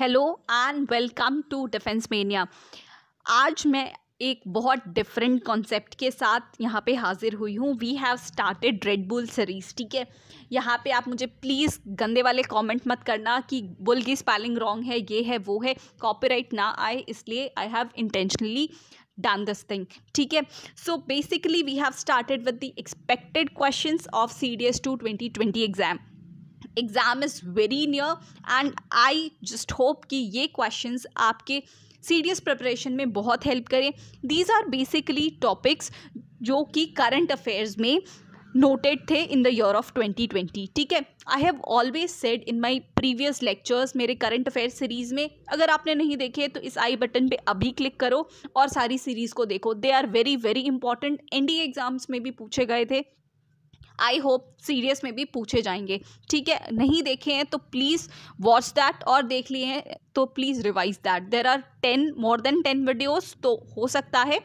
Hello and welcome to Defence Mania आज मैं एक बहुत डिफरेंट कॉन्सेप्ट के साथ यहाँ पे हाज़िर हुई हूँ we have started Red Bull series ठीक है यहाँ पे आप मुझे प्लीज़ गंदे वाले कमेंट मत करना कि बुल की स्पेलिंग रॉन्ग है ये है वो है कॉपीराइट ना आए इसलिए I have intentionally done this thing ठीक है have basically with have expected with of C D S two twenty twenty exam exam is very near and I just hope कि ये क्वेश्चंस आपके सीरियस प्रिपरेशन में बहुत help करें these are basically topics जो कि करंट अफेयर्स में noted थे इन द ईयर ऑफ 2020 ठीक है I have always said in my previous lectures मेरे करंट अफेयर सीरीज़ में अगर आपने नहीं देखे तो इस आई बटन पे अभी क्लिक करो और सारी सीरीज़ को देखो they are very very important NDA exams में भी पूछे गए थे आई होप सीरियस में भी पूछे जाएंगे ठीक है नहीं देखे हैं तो प्लीज़ वॉच दैट और देख लिए हैं तो please revise that there are ten more than ten videos तो हो सकता है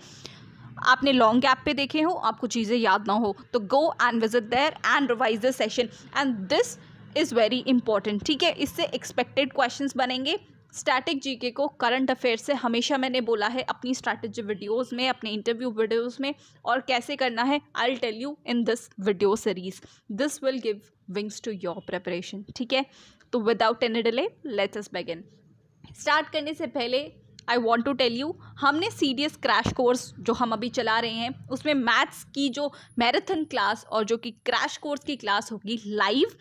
आपने लॉन्ग गैप पे देखे हो आपको चीज़ें याद ना हो तो go and visit there and revise the session and this is very important ठीक है इससे एक्सपेक्टेड क्वेश्चंस बनेंगे स्टैटिक जीके को करंट अफेयर से हमेशा मैंने बोला है अपनी स्ट्रैटेजी वीडियोस में अपने इंटरव्यू वीडियोस में और कैसे करना है I tell you in this video series this will give wings to your preparation ठीक है तो without any delay let's us begin start करने से पहले I want to tell you हमने C D S crash course जो हम अभी चला रहे हैं उसमें मैथ्स की जो मैराथन क्लास और जो कि क्रैश कोर्स की क्लास होगी लाइव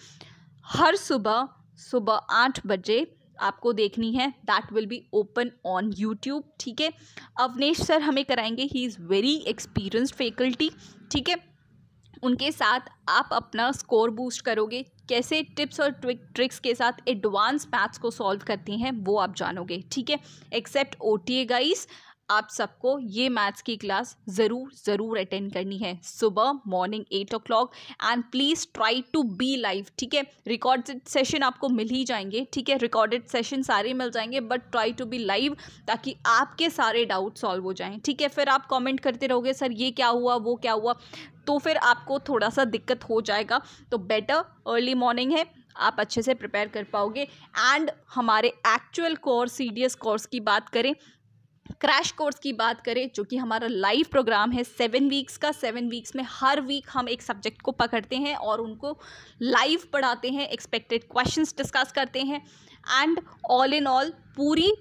हर सुबह सुबह आठ बजे आपको देखनी है that will be open on YouTube ठीक है अवनेश सर हमें कराएंगे he is very experienced faculty ठीक है उनके साथ आप अपना स्कोर बूस्ट करोगे कैसे टिप्स और ट्रिक्स के साथ एडवांस मैथ्स को सॉल्व करती हैं वो आप जानोगे ठीक है except O T A guys आप सबको ये मैथ्स की क्लास ज़रूर ज़रूर अटेंड करनी है सुबह morning eight o'clock and please try to be live ठीक है रिकॉर्डेड सेशन आपको मिल ही जाएंगे ठीक है रिकॉर्डेड सेशन सारे मिल जाएंगे but try to be live ताकि आपके सारे डाउट सॉल्व हो जाएं ठीक है फिर आप कमेंट करते रहोगे सर ये क्या हुआ वो क्या हुआ तो फिर आपको थोड़ा सा दिक्कत हो जाएगा तो बेटर अर्ली मॉर्निंग है आप अच्छे से प्रिपेयर कर पाओगे एंड हमारे एक्चुअल कोर्स सी कोर्स की बात करें क्रैश कोर्स की बात करें जो कि हमारा लाइव प्रोग्राम है सेवन वीक्स का सेवन वीक्स में हर वीक हम एक सब्जेक्ट को पकड़ते हैं और उनको लाइव पढ़ाते हैं एक्सपेक्टेड क्वेश्चंस डिस्कस करते हैं एंड ऑल इन ऑल पूरी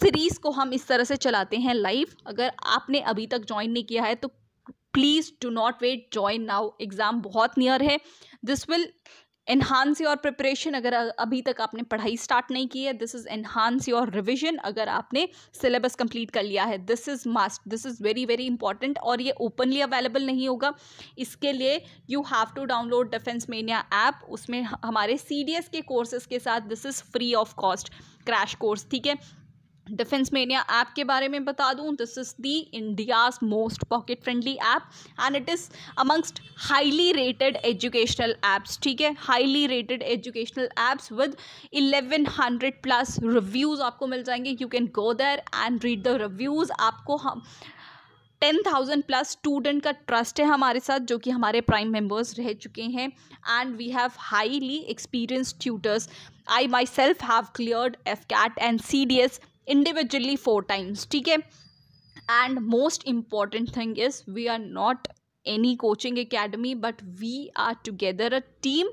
सीरीज़ को हम इस तरह से चलाते हैं लाइव अगर आपने अभी तक ज्वाइन नहीं किया है तो please do not wait join now exam बहुत नियर है this will enhance your preparation अगर अभी तक आपने पढ़ाई स्टार्ट नहीं की है this is enhance your revision अगर आपने सिलेबस कंप्लीट कर लिया है this is must this is very very important और ये ओपनली अवेलेबल नहीं होगा इसके लिए you have to download Defence Mania app उसमें हमारे सी डी एस के कोर्सेज के साथ this is free of cost crash course ठीक है डिफेंस मेनिया ऐप के बारे में बता दूं this is the India's most pocket friendly app and it is amongst highly rated educational apps ठीक है highly rated educational apps with 1100 plus reviews आपको मिल जाएंगे you can go there and read the reviews आपको हम ten thousand plus student का trust है हमारे साथ जो कि हमारे प्राइम मेंबर्स रह चुके हैं and we have highly experience tutors I myself have clear AFCAT and C D S individually four times ठीक है and most important thing is we are not any coaching academy but we are together a team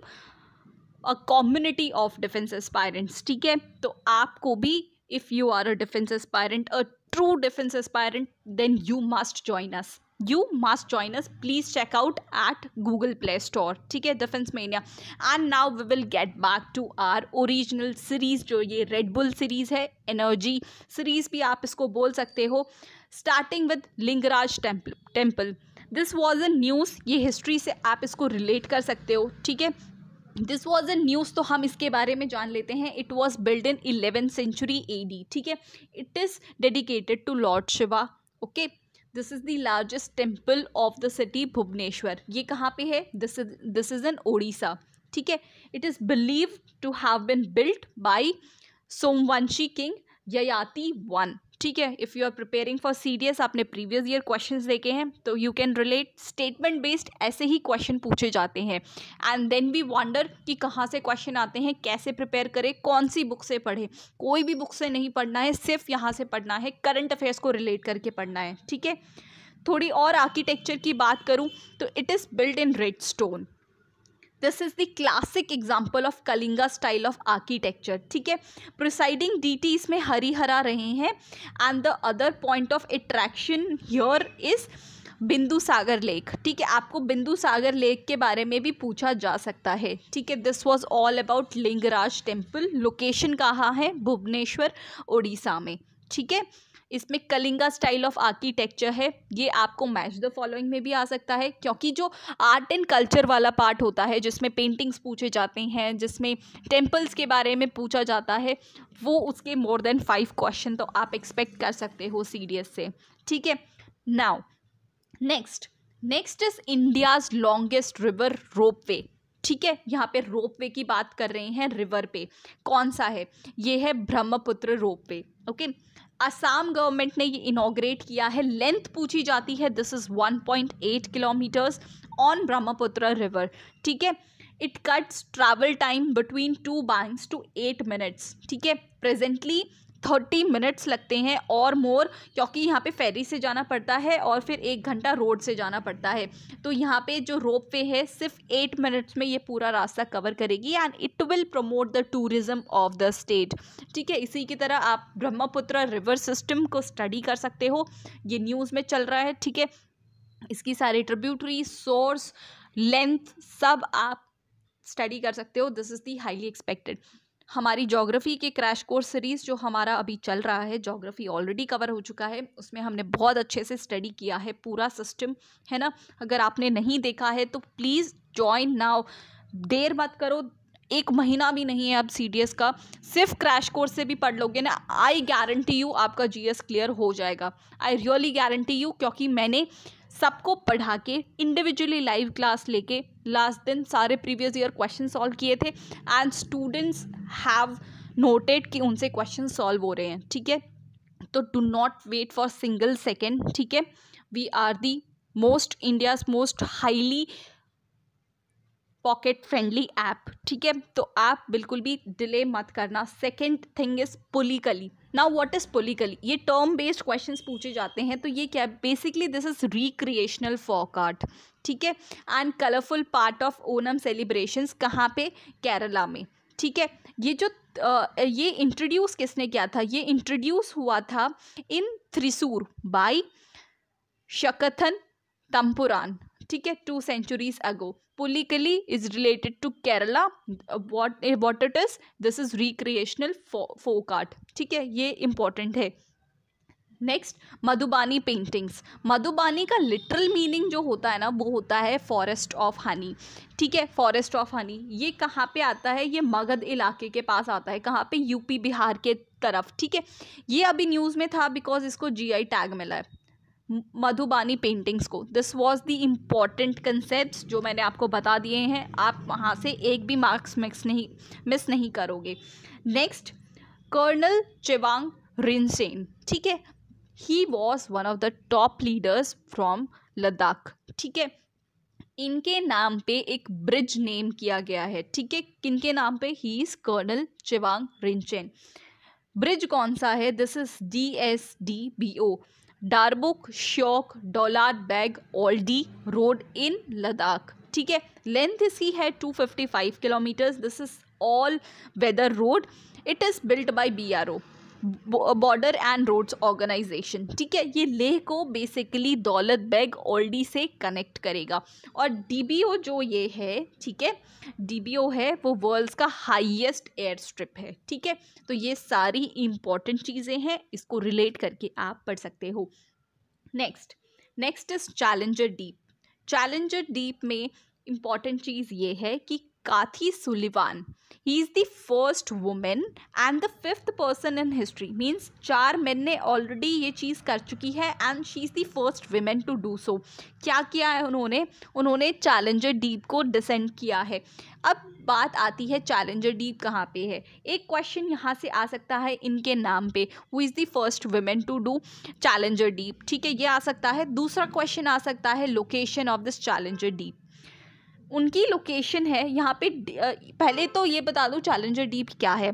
a community of defence aspirants ठीक है तो आपको भी if you are a defence aspirant a true defence aspirant then you must join us you must join us please checkout at Google Play Store ठीक है Defence Mania and now we will get back to our original series जो ये Red Bull series है energy series भी आप इसको बोल सकते हो starting with Lingaraj temple temple this was a news ये हिस्ट्री से आप इसको रिलेट कर सकते हो ठीक है दिस वॉज अ न्यूज़ तो हम इसके बारे में जान लेते हैं it was build in eleventh century A D ठीक है it is dedicated to lord Shiva okay this is the largest temple of the city Bhubaneswar ये कहाँ पे है this is this is in Odisha ठीक है it is believe to have been built by Somvanshi king Yayati one ठीक है if you are preparing for S आपने previous year questions देखे हैं तो you can relate statement based ऐसे ही क्वेश्चन पूछे जाते हैं एंड देन वी वॉन्डर कि कहाँ से क्वेश्चन आते हैं कैसे प्रिपेयर करें कौन सी बुक से पढ़े कोई भी बुक से नहीं पढ़ना है सिर्फ यहाँ से पढ़ना है करंट अफेयर्स को रिलेट करके पढ़ना है ठीक है थोड़ी और आर्किटेक्चर की बात करूँ तो it is build in red stone this is the classic example of Kalinga style of architecture ठीक है प्रिसाइडिंग डीटी इसमें हरी हरा रहे हैं and the other point of attraction your is Bindu Sagar lake ठीक है आपको बिंदु सागर लेक के बारे में भी पूछा जा सकता है ठीक है this was all about Lingaraj temple location कहाँ है भुवनेश्वर उड़ीसा में ठीक है इसमें कलिंगा स्टाइल ऑफ आर्किटेक्चर है ये आपको मैच द फॉलोइंग में भी आ सकता है क्योंकि जो आर्ट एंड कल्चर वाला पार्ट होता है जिसमें पेंटिंग्स पूछे जाते हैं जिसमें टेम्पल्स के बारे में पूछा जाता है वो उसके मोर देन फाइव क्वेश्चन तो आप एक्सपेक्ट कर सकते हो सी से ठीक है now next next is India's longest river ropeway ठीक है यहाँ पे रोप वे की बात कर रहे हैं रिवर पे कौन सा है ये है Brahmaputra ropeway okay Assam government ने ये इनोग्रेट किया है लेंथ पूछी जाती है this is 1.8 kilometres on Brahmaputra river ठीक है it cuts travel time between two banks to eight minutes ठीक है प्रेजेंटली थर्टी मिनट्स लगते हैं और मोर क्योंकि यहाँ पे फेरी से जाना पड़ता है और फिर एक घंटा रोड से जाना पड़ता है तो यहाँ पे जो रोप वे है सिर्फ एट मिनट्स में ये पूरा रास्ता कवर करेगी and it will promote the tourism of the state ठीक है इसी की तरह आप ब्रह्मपुत्र रिवर सिस्टम को स्टडी कर सकते हो ये न्यूज़ में चल रहा है ठीक है इसकी सारी ट्रिब्यूटरी सोर्स लेंथ सब आप स्टडी कर सकते हो this is the highly expected हमारी जोग्राफ़ी के क्रैश कोर्स सीरीज़ जो हमारा अभी चल रहा है जोग्राफ़ी ऑलरेडी कवर हो चुका है उसमें हमने बहुत अच्छे से स्टडी किया है पूरा सिस्टम है ना अगर आपने नहीं देखा है तो प्लीज़ ज्वाइन नाउ देर मत करो एक महीना भी नहीं है अब सी का सिर्फ क्रैश कोर्स से भी पढ़ लोगे ना आई गारंटी यू आपका जी क्लियर हो जाएगा आई रियली गारंटी यू क्योंकि मैंने सबको पढ़ा के इंडिविजुअली लाइव क्लास लेके लास्ट दिन सारे प्रीवियस ईयर क्वेश्चन सॉल्व किए थे एंड स्टूडेंट्स हैव नोटेड कि उनसे क्वेश्चन सॉल्व हो रहे हैं ठीक है तो do not wait for single second ठीक है we are the most India's most highly pocket friendly app ठीक है तो आप बिल्कुल भी डिले मत करना second thing is Pulikali now what is Pulikali ये टर्म बेस्ड क्वेश्चन पूछे जाते हैं तो ये क्या है basically this is recreational folk art ठीक है and colourful part of Onam celebration कहाँ पे केरला में ठीक है ये जो आ, ये इंट्रोड्यूस किसने किया था ये इंट्रोड्यूस हुआ था इन थ्रिसूर बाई शकथन तंपुरान ठीक है two centuries ago Pulikali is related to Kerala what it is this is recreational folk art ठीक है ये इंपॉर्टेंट है नेक्स्ट मधुबानी पेंटिंग्स मधुबानी का लिटरल मीनिंग जो होता है ना वो होता है फॉरेस्ट ऑफ हनी ठीक है फॉरेस्ट ऑफ हनी ये कहाँ पे आता है ये मगध इलाके के पास आता है कहाँ पे यूपी बिहार के तरफ ठीक है ये अभी न्यूज़ में था बिकॉज इसको जीआई टैग मिला है मधुबानी पेंटिंग्स को this was the important concept जो मैंने आपको बता दिए हैं आप वहाँ से एक भी मार्क्स मिक्स नहीं मिस नहीं करोगे नेक्स्ट कर्नल चिवांग रिनसेन ठीक है he was one of the top leaders from Ladakh ठीक है इनके नाम पे एक ब्रिज नेम किया गया है ठीक है किनके नाम पे ही is colonel Chewang Rinchen bridge कौन सा है this is D S D B O Darbuk Shyok Daulat Beg Oldi road in Ladakh ठीक है लेंथ इसकी है 255 kilometres this is all weather road it is built by B R O border and roads organisation ठीक है ये लेह को बेसिकली दौलत बैग ओल्डी से कनेक्ट करेगा और डीबीओ जो ये है ठीक है डीबीओ है वो वर्ल्ड्स का हाईएस्ट एयर स्ट्रिप है ठीक है तो ये सारी इंपॉर्टेंट चीज़ें हैं इसको रिलेट करके आप पढ़ सकते हो next next is Challenger Deep Challenger Deep में इम्पॉर्टेंट चीज़ ये है कि Kathy Sullivan. He is the first woman and the fifth person in history. Means चार men ने already ये चीज़ कर चुकी है and she is the first woman to do so. क्या किया है उन्होंने उन्होंने Challenger Deep को descend किया है अब बात आती है चैलेंजर डीप कहाँ पे है एक क्वेश्चन यहाँ से आ सकता है इनके नाम पे who is the first women to do Challenger Deep ठीक है ये आ सकता है दूसरा क्वेश्चन आ सकता है location of this Challenger Deep उनकी लोकेशन है यहाँ पे पहले तो ये बता दूँ चैलेंजर डीप क्या है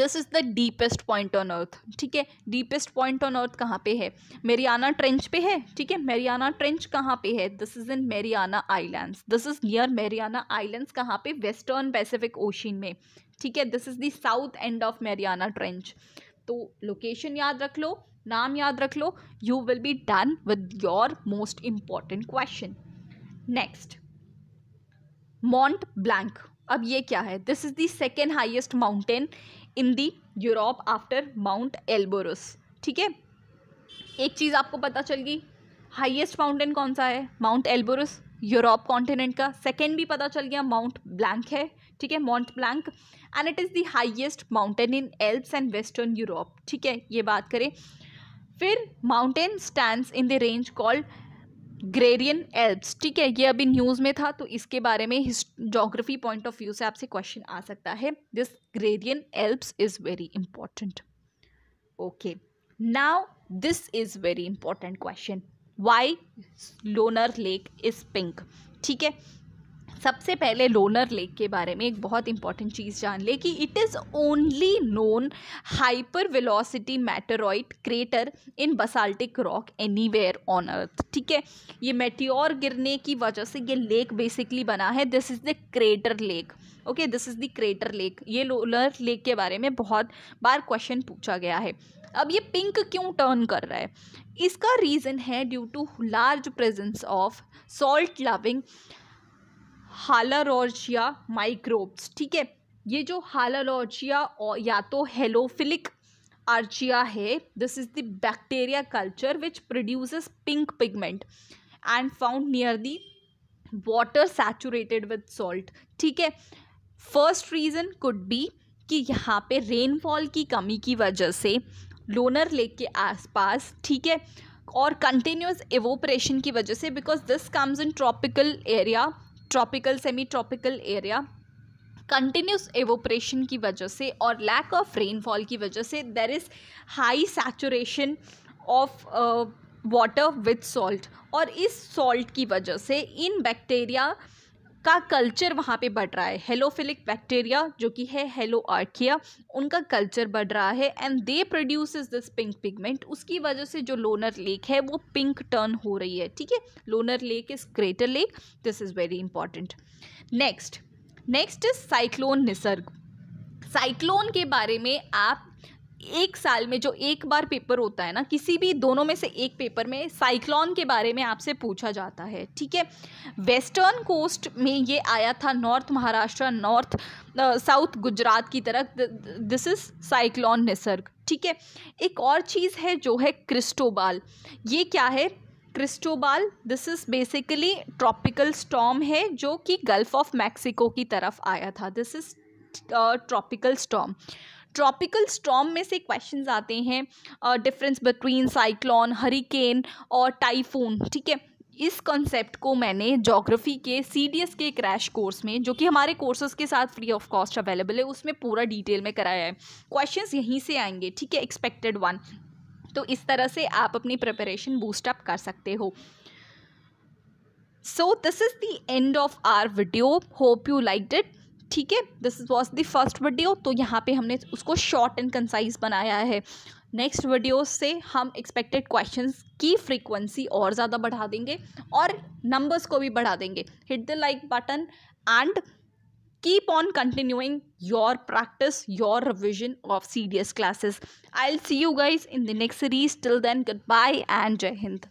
this is the deepest point on earth ठीक है डीपेस्ट पॉइंट ऑन अर्थ कहाँ पे है मेरियाना ट्रेंच पे है ठीक है मेरियाना ट्रेंच कहाँ पे है this is in Mariana Islands this is near Mariana Islands कहाँ पे वेस्टर्न पैसिफिक ओशन में ठीक है this is the south end of Mariana Trench तो लोकेशन याद रख लो नाम याद रख लो you will be done with your most important question next Mont Blanc अब ये क्या है this is the second highest mountain in the Europe after Mount Elbrus ठीक है एक चीज़ आपको पता चल गई हाइएस्ट माउंटेन कौन सा है माउंट एल्बोरस यूरोप कॉन्टिनेंट का सेकेंड भी पता चल गया माउंट ब्लैंक है ठीक है Mount Blanc and it is the highest mountain in Alps and western Europe ठीक है ये बात करें फिर mountain stand in the range called Graian Alps ठीक है ये अभी न्यूज़ में था तो इसके बारे में जोग्राफी पॉइंट ऑफ व्यू से आपसे क्वेश्चन आ सकता है this Graian Alps is very important okay now this is very important question why Lonar lake is pink ठीक है सबसे पहले लोनर लेक के बारे में एक बहुत इंपॉर्टेंट चीज़ जान ले कि it is only known hyper velocity meteoroid crater in basaltic rock where on earth ठीक है ये मेटियोर गिरने की वजह से ये लेक बेसिकली बना है this is the crater lake okay this is the crater lake ये लोनर लेक के बारे में बहुत बार क्वेश्चन पूछा गया है अब ये पिंक क्यों टर्न कर रहा है इसका रीज़न है due to large presence of salt loving haloarchaea microbes ठीक है ये जो और या तो हेलोफिलिक आर्चिया है this is the bacteria culture which produces pink pigment and found near the water saturated with salt ठीक है फर्स्ट रीज़न कुड बी कि यहाँ पे रेनफॉल की कमी की वजह से लोनर लेक के आसपास ठीक है और कंटिन्यूस एवोपरेशन की वजह से because this comes in tropical area tropical semi tropical area continuous evaporation की वजह से और लैक ऑफ रेनफॉल की वजह से there is high saturation of water with salt और इस सॉल्ट की वजह से इन बैक्टीरिया का कल्चर वहाँ पे बढ़ रहा है हेलोफिलिक बैक्टीरिया जो कि है हेलो आर्किया उनका कल्चर बढ़ रहा है and they produce this pink pigment उसकी वजह से जो लोनर लेक है वो पिंक टर्न हो रही है ठीक है Lonar lake is crater lake this is very important next next is cyclone Nisarga cyclone के बारे में आप एक साल में जो एक बार पेपर होता है ना किसी भी दोनों में से एक पेपर में साइक्लॉन के बारे में आपसे पूछा जाता है ठीक है वेस्टर्न कोस्ट में ये आया था north Maharashtra north south Gujarat की तरफ दिस इज़ साइक्लॉन निसर्ग ठीक है एक और चीज़ है जो है क्रिस्टोबाल ये क्या है Cristobal this is basically tropical storm है जो कि गल्फ ऑफ मैक्सिको की तरफ आया था this is tropical storm tropical storm में से क्वेश्चन आते हैं डिफरेंस बिटवीन साइक्लॉन हरिकेन और टाइफून ठीक है इस कॉन्सेप्ट को मैंने जोग्राफ़ी के सी डी एस के क्रैश कोर्स में जो कि हमारे कोर्सेज के साथ फ्री ऑफ कॉस्ट अवेलेबल है उसमें पूरा डिटेल में कराया है क्वेश्चंस यहीं से आएंगे ठीक है एक्सपेक्टेड वन तो इस तरह से आप अपनी प्रिपरेशन बूस्टअप कर सकते हो so this is the end of our video hope you like it ठीक है this is was the first video तो यहाँ पे हमने उसको शॉर्ट एंड कंसाइज बनाया है नेक्स्ट वीडियो से हम एक्सपेक्टेड क्वेश्चन की फ्रीक्वेंसी और ज़्यादा बढ़ा देंगे और नंबर्स को भी बढ़ा देंगे hit the like button and keep on continuing your practice your revision of C D S classes I'll see you guys in the next series till then goodbye and जय हिंद